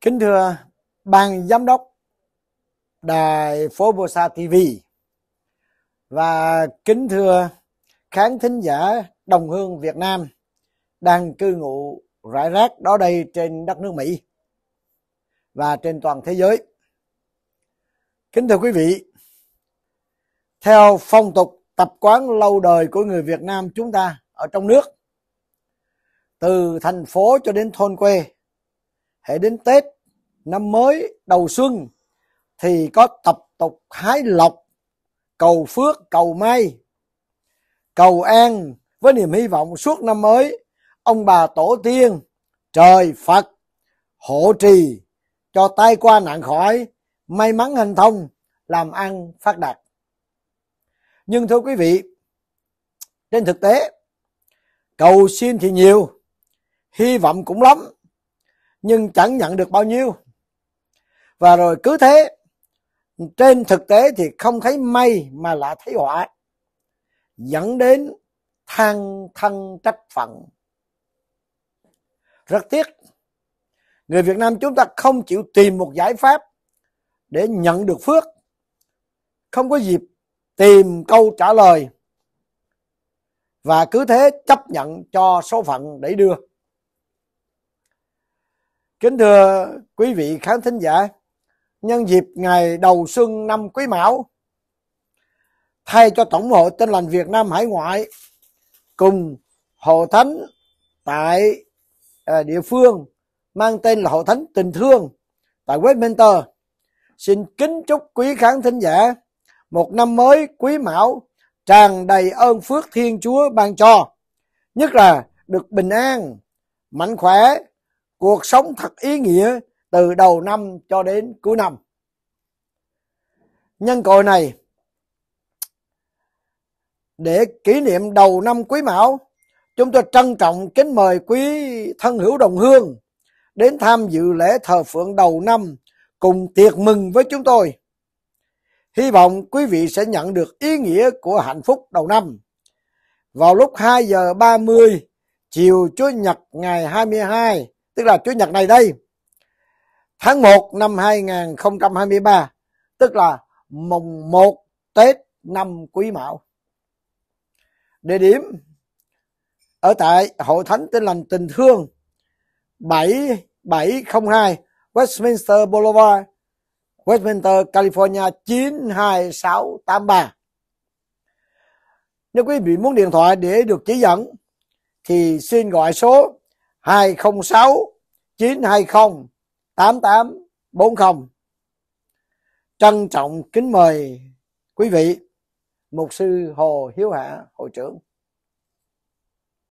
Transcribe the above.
Kính thưa ban giám đốc đài phố sa TV và kính thưa khán thính giả đồng hương Việt Nam đang cư ngụ rải rác đó đây trên đất nước Mỹ và trên toàn thế giới. Kính thưa quý vị, theo phong tục tập quán lâu đời của người Việt Nam chúng ta ở trong nước, từ thành phố cho đến thôn quê hãy đến Tết, năm mới, đầu xuân thì có tập tục hái lộc, cầu phước, cầu may, cầu an với niềm hy vọng suốt năm mới, ông bà tổ tiên, trời Phật hộ trì cho tai qua nạn khỏi, may mắn hành thông, làm ăn phát đạt. Nhưng thưa quý vị, trên thực tế, cầu xin thì nhiều, hy vọng cũng lắm, nhưng chẳng nhận được bao nhiêu và rồi cứ thế trên thực tế thì không thấy may mà lại thấy họa dẫn đến than thân trách phận rất tiếc người việt nam chúng ta không chịu tìm một giải pháp để nhận được phước không có dịp tìm câu trả lời và cứ thế chấp nhận cho số phận để đưa Kính thưa quý vị khán thính giả, nhân dịp ngày đầu xuân năm Quý Mão, thay cho Tổng hội Tin lành Việt Nam Hải ngoại cùng Hội Thánh tại à, địa phương mang tên là Hội Thánh Tình Thương tại Westminster, xin kính chúc quý khán thính giả một năm mới Quý Mão tràn đầy ơn phước Thiên Chúa ban cho, nhất là được bình an, mạnh khỏe, cuộc sống thật ý nghĩa từ đầu năm cho đến cuối năm nhân cội này để kỷ niệm đầu năm quý mão chúng tôi trân trọng kính mời quý thân hữu đồng hương đến tham dự lễ thờ phượng đầu năm cùng tiệc mừng với chúng tôi hy vọng quý vị sẽ nhận được ý nghĩa của hạnh phúc đầu năm vào lúc 2 giờ 30 chiều chúa nhật ngày 22 tức là Chủ nhật này đây tháng 1 năm 2023 tức là mùng 1 Tết năm Quý Mão. Địa điểm ở tại Hội Thánh Tin Lành Tình Thương 7702 Westminster Boulevard, Westminster, California 92683. Nếu quý vị muốn điện thoại để được chỉ dẫn thì xin gọi số 206 920 8840. Trân trọng kính mời quý vị Mục sư Hồ Hiếu Hạ, hội trưởng.